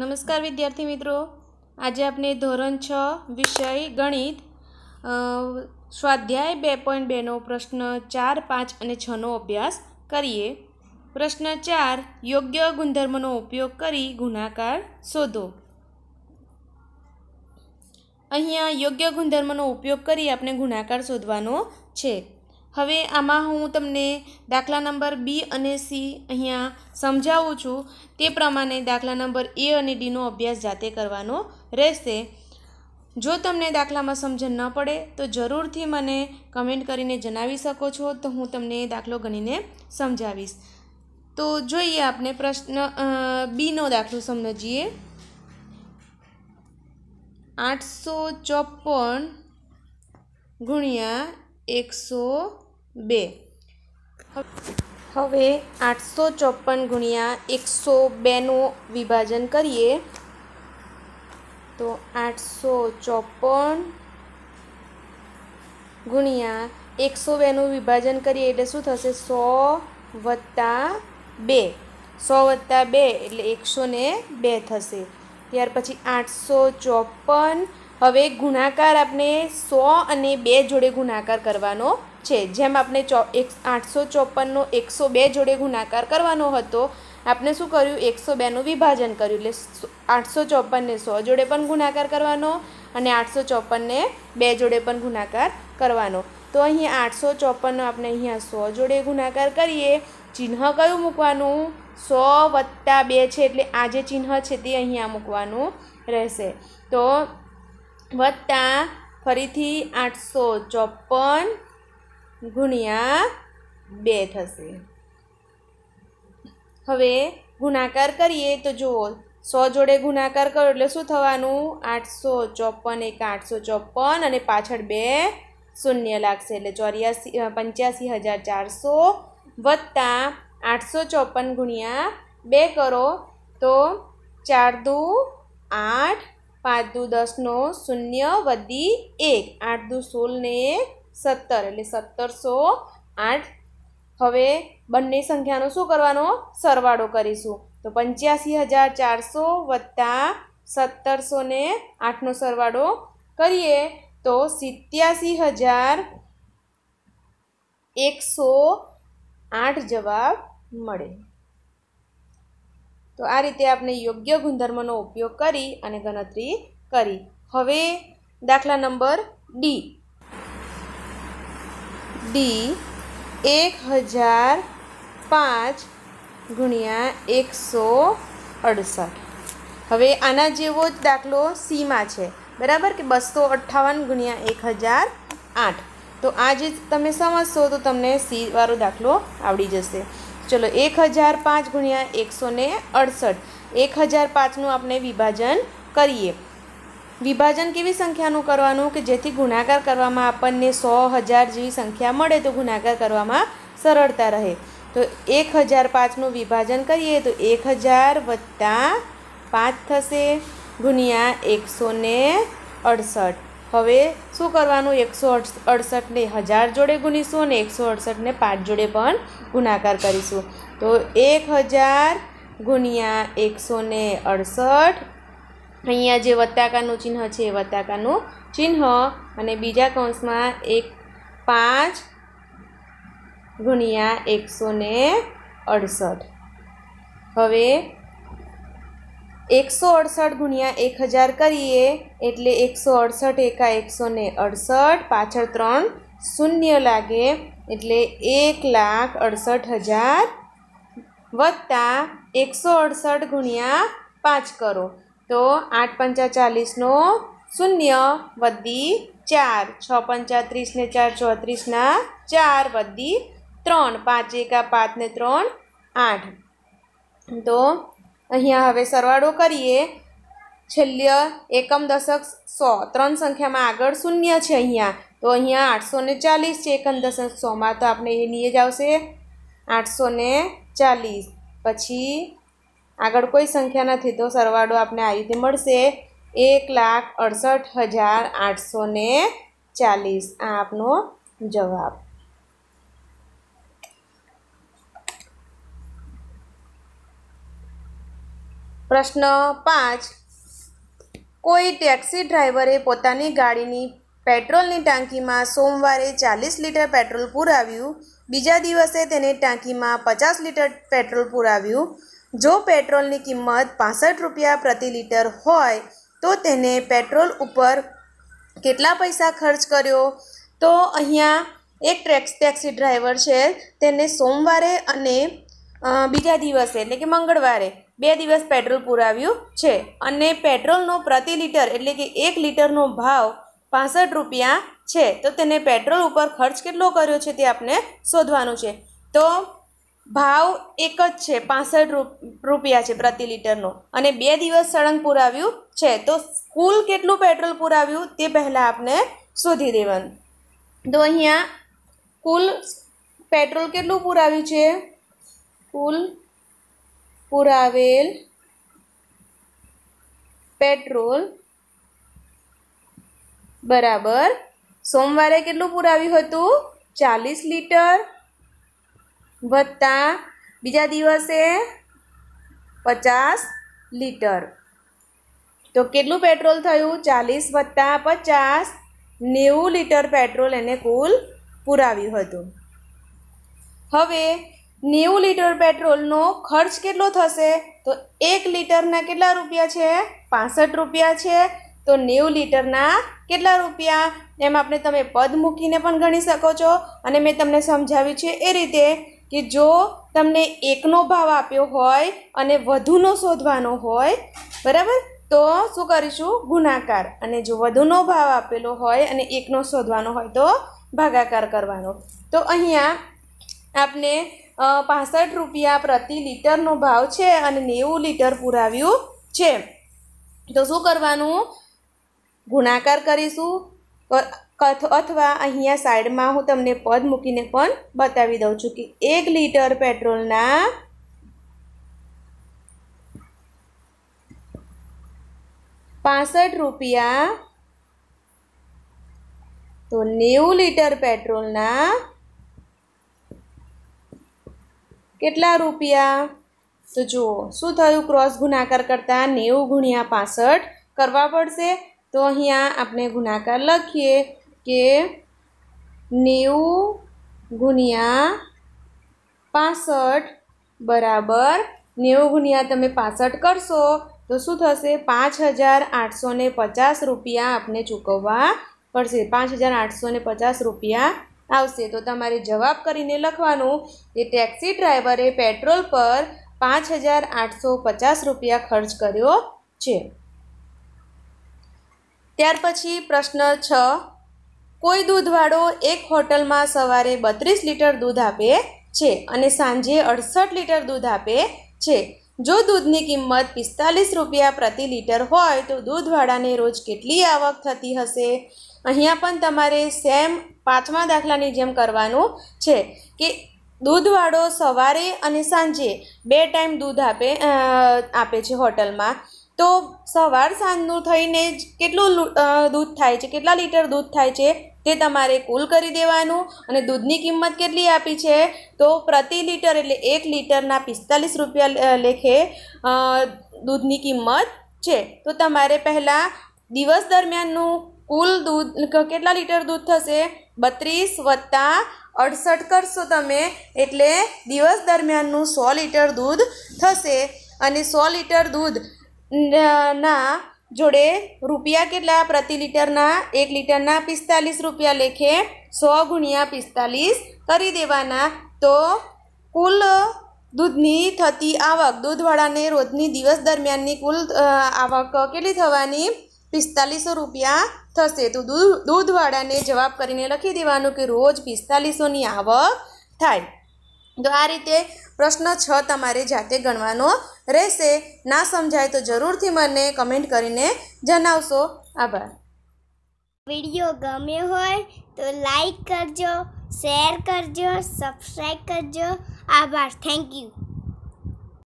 નમસ્કાર વિદ્યાર્થી મિત્રો આજે આપણે ધોરણ છ વિષય ગણિત સ્વાધ્યાય બે પોઈન્ટ બેનો પ્રશ્ન ચાર પાંચ અને છનો અભ્યાસ કરીએ પ્રશ્ન ચાર યોગ્ય ગુણધર્મનો ઉપયોગ કરી ગુણાકાર શોધો અહીંયા યોગ્ય ગુણધર્મનો ઉપયોગ કરી આપણે ગુણાકાર શોધવાનો છે હવે આમાં હું તમને દાખલા નંબર બી અને સી અહીંયા સમજાવું છું તે પ્રમાણે દાખલા નંબર એ અને ડીનો અભ્યાસ જાતે કરવાનો રહેશે જો તમને દાખલામાં સમજણ ન પડે તો જરૂરથી મને કમેન્ટ કરીને જણાવી શકો છો તો હું તમને દાખલો ગણીને સમજાવીશ તો જોઈએ આપણે પ્રશ્ન બીનો દાખલો સમજીએ આઠસો ચોપન ગુણ્યા એકસો બે હવે આઠસો ચોપન ગુણ્યા એકસો બેનું વિભાજન કરીએ તો આઠસો ચોપન ગુણ્યા એકસો બેનું વિભાજન કરીએ એટલે શું થશે સો વત્તા બે સો વત્તા બે એટલે એકસો ને બે થશે ત્યાર પછી આઠસો ચોપન હવે ગુણાકાર આપણે સો અને બે જોડે ગુણાકાર કરવાનો છે જેમ આપણે ચો એક આઠસો ચોપનનો એકસો બે જોડે ગુણાકાર કરવાનો હતો આપણે શું કર્યું એકસો બેનું વિભાજન કર્યું એટલે આઠસો ચોપનને સો જોડે પણ ગુણાકાર કરવાનો અને આઠસો ચોપનને બે જોડે પણ ગુણાકાર કરવાનો તો અહીં આઠસો ચોપનનો આપણે અહીંયા સો જોડે ગુણાકાર કરીએ ચિહ્ન કયું મૂકવાનું સો વત્તા બે છે એટલે આ જે ચિહ્ન છે તે અહીંયા મૂકવાનું રહેશે તો વત્તા ફરીથી આઠસો ચોપન ગુણ્યા બે થશે હવે ગુણાકાર કરીએ તો જુઓ સો જોડે ગુણાકાર કરો એટલે શું થવાનું આઠસો ચોપન એક આઠસો ચોપન અને પાછળ બે શૂન્ય લાગશે એટલે ચોર્યાસી પંચ્યાસી હજાર ચારસો વત્તા આઠસો ચોપન ગુણ્યા બે કરો તો ચાર દુ આઠ પાંચ દુ દસનો શૂન્ય વધી એક આઠ દુ સોળ ને એક સત્તર એટલે સત્તરસો આઠ હવે બંને સંખ્યાનો શું કરવાનો સરવાળો કરીશું તો પંચ્યાસી હજાર ચારસો વત્તા સત્તરસો ને આઠનો સરવાળો કરીએ તો સિત્યાસી હજાર એકસો આઠ જવાબ મળે તો આ રીતે આપણે યોગ્ય ગુણધર્મનો ઉપયોગ કરી અને ગણતરી કરી હવે દાખલા નંબર ડી ડી એક હજાર પાંચ ગુણ્યા એકસો અડસઠ હવે આના જેવો જ દાખલો સીમાં છે બરાબર કે બસો અઠ્ઠાવન ગુણ્યા એક હજાર આઠ તો આ જે તમે સમજશો તો તમને સીવાળો દાખલો આવડી જશે ચલો એક હજાર પાંચ ગુણ્યા એકસો ને અડસઠ એક હજાર પાંચનું આપણે વિભાજન કરીએ વિભાજન કેવી સંખ્યાનું કરવાનું કે જેથી ગુણાકાર કરવામાં આપણને સો હજાર જેવી સંખ્યા મળે તો ગુણાકાર કરવામાં સરળતા રહે તો એક હજાર પાંચનું વિભાજન કરીએ તો એક હજાર વત્તા પાંચ થશે ગુણ્યા એકસો ને અડસઠ હવે શું કરવાનું એકસો અડસઠને હજાર જોડે ગુણીશું અને એકસો અડસઠને પાંચ જોડે પણ ગુણાકાર કરીશું તો એક હજાર ગુણ્યા એકસો ને અડસઠ અહીંયા જે વત્તાકાનું ચિહ્ન છે એ વત્તાકાનું ચિહ્ન અને બીજા કૌંસમાં એક પાંચ ગુણ્યા એકસો ને અડસઠ હવે એકસો અડસઠ ગુણ્યા એક હજાર કરીએ એટલે એકસો અડસઠ એકા એકસો ને અડસઠ પાછળ ત્રણ શૂન્ય લાગે એટલે એક લાખ અડસઠ હજાર વત્તા એકસો અડસઠ ગુણ્યા પાંચ કરો તો આઠ પંચા ચાલીસનો શૂન્ય વધી ચાર છ પંચા ત્રીસને ચાર ચોત્રીસના ચાર વધી ત્રણ પાંચ એકા પાંચને ત્રણ આઠ તો અહીંયા હવે સરવાળો કરીએ છેલ્લે એકમ દશક સો ત્રણ સંખ્યામાં આગળ શૂન્ય છે અહીંયા તો અહીંયા આઠસો ને ચાલીસ છે એકમ દશક સોમાં તો આપણે એની જ આવશે આઠસો ને ચાલીસ પછી આગળ કોઈ સંખ્યા નથી તો સરવાળો આપણે આવી રીતે મળશે એક લાખ અડસઠ હજાર આઠસો ચાલીસ આ આપનો જવાબ પ્રશ્ન પાંચ કોઈ ટેક્સી ડ્રાઈવરે પોતાની ગાડીની પેટ્રોલની ટાંકીમાં સોમવારે ચાલીસ લીટર પેટ્રોલ પુરાવ્યું બીજા દિવસે તેને ટાંકીમાં પચાસ લીટર પેટ્રોલ પુરાવ્યું જો પેટ્રોલની કિંમત પાસઠ રૂપિયા પ્રતિ લિટર હોય તો તેને પેટ્રોલ ઉપર કેટલા પૈસા ખર્ચ કર્યો તો અહીંયા એક ટેક્સ ટેક્સી ડ્રાઈવર છે તેને સોમવારે અને બીજા દિવસે એટલે કે મંગળવારે બે દિવસ પેટ્રોલ પુરાવ્યું છે અને પેટ્રોલનો પ્રતિ લિટર એટલે કે એક લિટરનો ભાવ પાસઠ રૂપિયા છે તો તેને પેટ્રોલ ઉપર ખર્ચ કેટલો કર્યો છે તે આપણે શોધવાનું છે તો ભાવ એક જ છે પાસઠ રૂપિયા છે પ્રતિ લિટરનો અને બે દિવસ સળંગ પુરાવ્યું છે તો કુલ કેટલું પેટ્રોલ પુરાવ્યું તે પહેલાં આપણે શોધી દેવાનું તો અહીંયા કુલ પેટ્રોલ કેટલું પુરાવ્યું છે કુલ પુરાવેલ પેટ્રોલ બરાબર સોમવારે કેટલું પુરાવ્યું હતું ચાલીસ લીટર વત્તા બીજા દિવસે પચાસ લીટર તો કેટલું પેટ્રોલ થયું ચાલીસ વત્તા પચાસ નેવું લીટર પેટ્રોલ એને કુલ પુરાવ્યું હતું હવે નેવું લીટર પેટ્રોલનો ખર્ચ કેટલો થશે તો એક લીટરના કેટલા રૂપિયા છે પાસઠ રૂપિયા છે તો નેવું લીટરના કેટલા રૂપિયા એમ આપણે તમે પદ મૂકીને પણ ગણી શકો છો અને મેં તમને સમજાવ્યું છે એ રીતે કે જો તમને એકનો ભાવ આપ્યો હોય અને વધુનો શોધવાનો હોય બરાબર તો શું કરીશું ગુણાકાર અને જો વધુનો ભાવ આપેલો હોય અને એકનો શોધવાનો હોય તો ભાગાકાર કરવાનો તો અહીંયા આપને પાસઠ રૂપિયા પ્રતિ લિટરનો ભાવ છે અને નેવું લિટર પુરાવ્યું છે તો શું કરવાનું ગુણાકાર કરીશું કથ અથવા અહીંયા સાઈડમાં હું તમને પદ મૂકીને પણ બતાવી દઉં છું કે એક લીટર પેટ્રોલના પાસઠ રૂપિયા તો નેવું લીટર પેટ્રોલના કેટલા રૂપિયા તો જુઓ શું થયું ક્રોસ ગુણાકાર કરતાં નેવું ગુણ્યા પાસઠ કરવા પડશે તો અહીંયા આપણે ગુણાકાર લખીએ કે નેવું ગુણ્યા પાસઠ બરાબર નેવું ગુણ્યા તમે પાસઠ કરશો તો શું થશે પાંચ હજાર આઠસો ને પચાસ રૂપિયા આપને ચૂકવવા પડશે પાંચ હજાર આઠસો પચાસ રૂપિયા આવશે તો તમારે જવાબ કરીને લખવાનું કે ટેક્સી ડ્રાઈવરે પેટ્રોલ પર પાંચ હજાર આઠસો પચાસ રૂપિયા ખર્ચ કર્યો છે ત્યાર પછી પ્રશ્ન છ કોઈ દૂધવાળો એક હોટલમાં સવારે બત્રીસ લીટર દૂધ આપે છે અને સાંજે અડસઠ લીટર દૂધ આપે છે જો દૂધની કિંમત પિસ્તાલીસ રૂપિયા પ્રતિ લિટર હોય તો દૂધવાળાને રોજ કેટલી આવક થતી હશે અહીંયા પણ તમારે સેમ પાંચમા દાખલાની જેમ કરવાનું છે કે દૂધવાળો સવારે અને સાંજે બે ટાઈમ દૂધ આપે આપે છે હોટલમાં તો સવાર સાંજનું થઈને જ કેટલું દૂધ થાય છે કેટલા લીટર દૂધ થાય છે તે તમારે કુલ કરી દેવાનું અને દૂધની કિંમત કેટલી આપી છે તો પ્રતિ લીટર એટલે એક લીટરના પિસ્તાલીસ રૂપિયા લેખે દૂધની કિંમત છે તો તમારે પહેલાં દિવસ દરમિયાનનું કુલ દૂધ કેટલા લીટર દૂધ થશે બત્રીસ વત્તા અડસઠ કરશો તમે એટલે દિવસ દરમિયાનનું સો લીટર દૂધ થશે અને સો લીટર દૂધ ના જોડે રૂપિયા કેટલા પ્રતિ લિટરના એક લિટરના પિસ્તાલીસ રૂપિયા લેખે સો ગુણ્યા પિસ્તાલીસ કરી દેવાના તો કુલ દૂધની થતી આવક દૂધવાળાને રોજની દિવસ દરમિયાનની કુલ આવક કેટલી થવાની પિસ્તાલીસો રૂપિયા થશે તો દૂધ દૂધવાળાને જવાબ કરીને લખી દેવાનું કે રોજ પિસ્તાલીસોની આવક થાય તો આ રીતે પ્રશ્ન છ તમારે જાતે ગણવાનો રહેશે ના સમજાય તો જરૂરથી મને કમેન્ટ કરીને જણાવશો આભાર વિડીયો ગમ્યો હોય તો લાઈક કરજો શેર કરજો સબસ્ક્રાઈબ કરજો આભાર થેન્ક યુ